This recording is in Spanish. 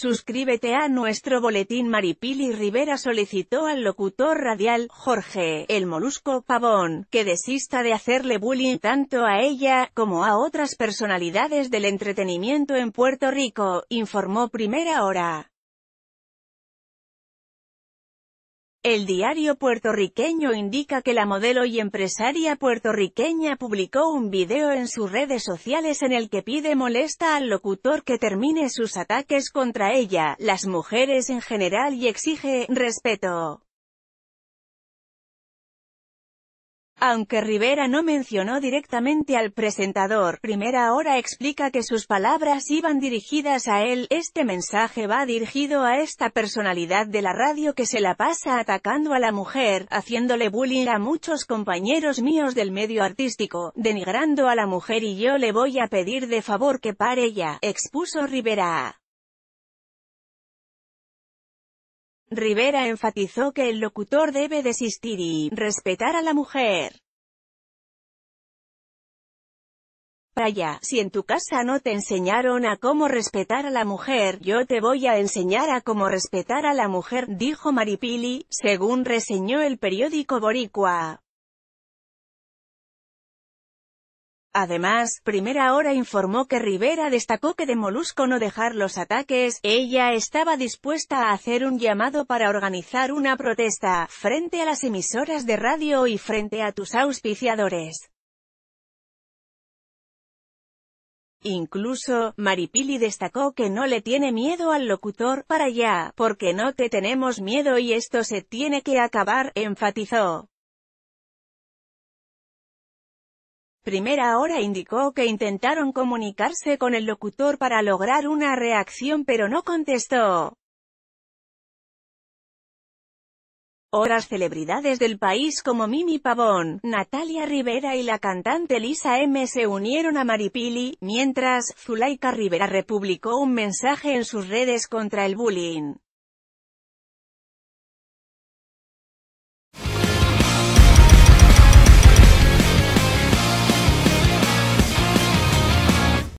Suscríbete a nuestro boletín Maripili Rivera solicitó al locutor radial, Jorge, el molusco Pavón, que desista de hacerle bullying tanto a ella, como a otras personalidades del entretenimiento en Puerto Rico, informó Primera Hora. El diario puertorriqueño indica que la modelo y empresaria puertorriqueña publicó un video en sus redes sociales en el que pide molesta al locutor que termine sus ataques contra ella, las mujeres en general y exige respeto. Aunque Rivera no mencionó directamente al presentador, Primera Hora explica que sus palabras iban dirigidas a él, este mensaje va dirigido a esta personalidad de la radio que se la pasa atacando a la mujer, haciéndole bullying a muchos compañeros míos del medio artístico, denigrando a la mujer y yo le voy a pedir de favor que pare ya, expuso Rivera. Rivera enfatizó que el locutor debe desistir y «respetar a la mujer». Raya, si en tu casa no te enseñaron a cómo respetar a la mujer, yo te voy a enseñar a cómo respetar a la mujer, dijo Maripili, según reseñó el periódico Boricua. Además, Primera Hora informó que Rivera destacó que de Molusco no dejar los ataques, ella estaba dispuesta a hacer un llamado para organizar una protesta, frente a las emisoras de radio y frente a tus auspiciadores. Incluso, Maripili destacó que no le tiene miedo al locutor, para allá, porque no te tenemos miedo y esto se tiene que acabar, enfatizó. Primera Hora indicó que intentaron comunicarse con el locutor para lograr una reacción pero no contestó. Otras celebridades del país como Mimi Pavón, Natalia Rivera y la cantante Lisa M se unieron a Maripili, mientras, Zulaika Rivera republicó un mensaje en sus redes contra el bullying.